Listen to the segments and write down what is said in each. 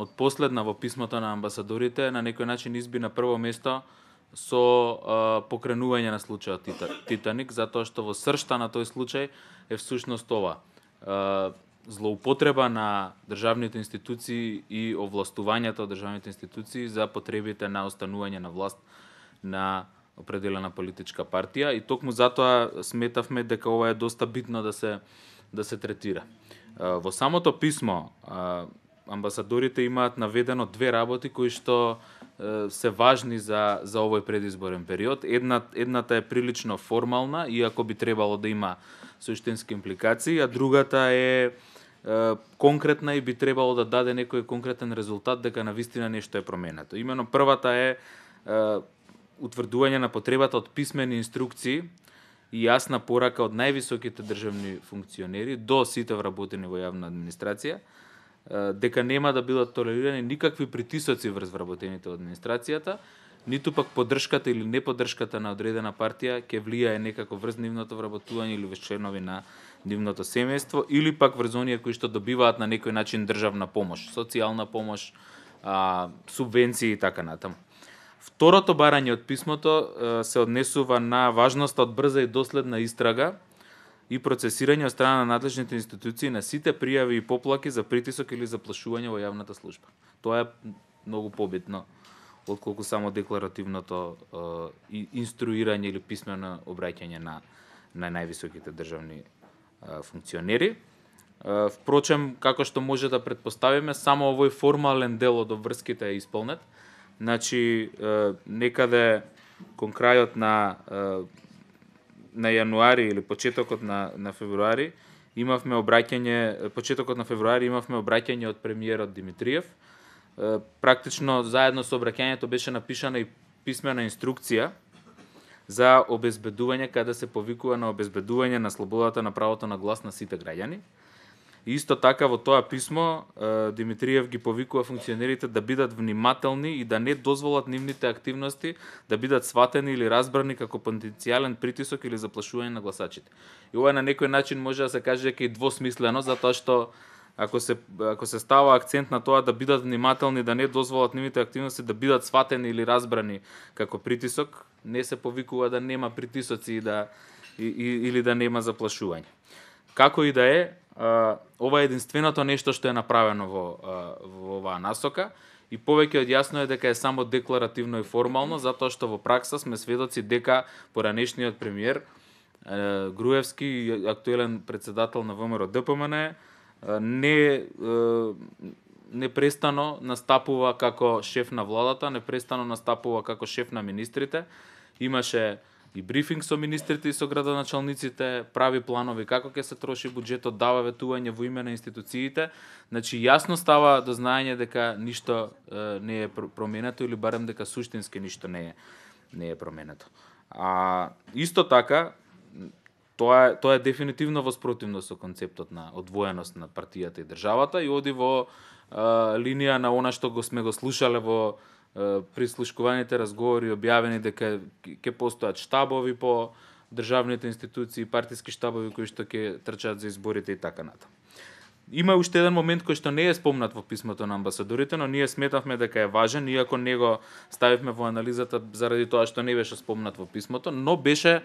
од последна во писмото на амбасадорите на некој начин изби на прво место со а, покренување на случајот Титаник, затоа што во сршта на тој случај е всушност ова. А, злоупотреба на државните институции и овластувањето од државните институции за потребите на останување на власт на определена политичка партија и токму затоа сметавме дека ова е доста битно да се да се третира. Во самото писмо амбасадорите имаат наведено две работи кои што се важни за за овој предизборен период. Една едната е прилично формална, иако би требало да има суштински импликации, а другата е, е конкретна и би требало да даде некој конкретен резултат дека на вистина нешто е променето. Имено првата е, е утврдување на потребата од писмени инструкции и јасна порака од највисоките државни функционери до сите вработени во јавна администрација дека нема да бидат толерирани никакви притисоци врз вработените од администрацијата, ниту пак поддршката или неподдршката на одредена партија ќе влијае некако врз нивното вработување или врз членови на нивното семејство или пак врз оние кои што добиваат на некој начин државна помош, социјална помош, а, субвенции и така натаму. Второто барање од писмото се однесува на важноста од брза и доследна истрага и процесирање од страна на надлежните институции на сите пријави и поплаки за притисок или заплашување во јавната служба. Тоа е многу побитно отколку само декларативното е, инструирање или писмено обраќање на на највисоките државни е, функционери. Е, впрочем, како што може да предпоставиме, само овој формален дел од обврските е исполнет. Значи, е, некаде кон крајот на е, на јануари или почетокот на, на февруари имавме обраќање, почетокот на февруари имавме обраќање од премиерот Димитриев. Практично заедно со обраќањето беше напишана и писмена инструкција за обезбедување каде се повикува на обезбедување на слободата на правото на глас на сите граѓани. И исто така во тоа писмо Димитриев ги повикува функционерите да бидат внимателни и да не дозволат нивните активности да бидат сватени или разбрани како потенцијален притисок или заплашување на гласачите. И ова на некој начин може да се каже дека е двосмислено затоа што ако се ако се става акцент на тоа да бидат внимателни, да не дозволат нивните активности да бидат сватени или разбрани како притисок, не се повикува да нема притисоци и да и, и, или да нема заплашување. Како и да е, ова е единственото нешто што е направено во, во оваа насока и повеќе од јасно е дека е само декларативно и формално, затоа што во пракса сме сведоци дека поранешниот премиер Груевски, актуелен председател на ВМРО ДПМН, не непрестано настапува како шеф на владата, непрестано настапува како шеф на министрите. Имаше и брифинг со министрите и со градоначалниците, прави планови како ќе се троши буџетот, дава ветување во име на институциите. Значи јасно става до знаење дека ништо е, не е променето или барем дека суштински ништо не е не е променето. А исто така тоа е тоа е дефинитивно воспротивно со концептот на одвоеност на партијата и државата и оди во е, линија на она што го сме го слушале во прислушкуваните разговори објавени дека ќе постојат штабови по државните институции, партиски штабови кои што ќе трчат за изборите и така натаму. Има уште еден момент кој што не е спомнат во писмото на амбасадорите, но ние сметавме дека е важен, иако него ставивме во анализата заради тоа што не беше спомнат во писмото, но беше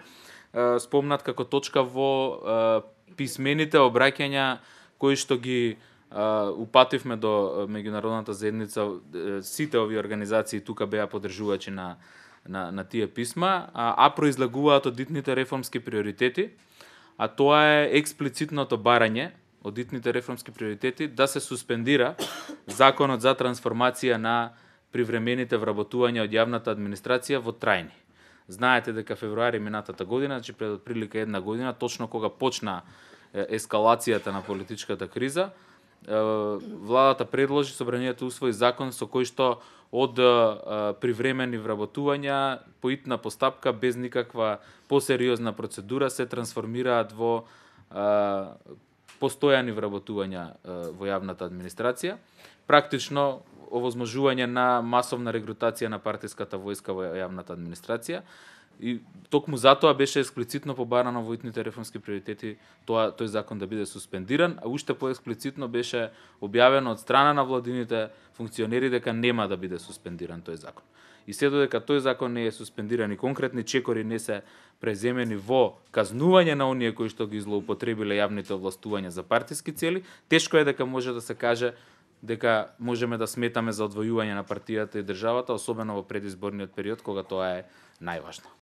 е, спомнат како точка во е, писмените обраќања кои што ги упативме до меѓународната заедница, сите овие организации тука беа поддржувачи на на, на тие писма, а, а од дитните реформски приоритети, а тоа е експлицитното барање од дитните реформски приоритети да се суспендира законот за трансформација на привремените вработувања од јавната администрација во трајни. Знаете дека февруари минатата година, значи пред отприлика една година, точно кога почна ескалацијата на политичката криза, владата предложи собранието да усвои закон со кој што од привремени вработувања по итна постапка без никаква посериозна процедура се трансформираат во постојани вработувања во јавната администрација. Практично овозможување на масовна регрутација на партиската војска во јавната администрација. И токму затоа беше експлицитно побарано во итните реформски приоритети тоа тој закон да биде суспендиран, а уште поексплицитно беше објавено од страна на владините функционери дека нема да биде суспендиран тој закон. И се додека тој закон не е суспендиран и конкретни чекори не се преземени во казнување на оние кои што ги злоупотребиле јавните овластувања за партиски цели, тешко е дека може да се каже дека можеме да сметаме за одвојување на партијата и државата, особено во предизборниот период кога тоа е најважно.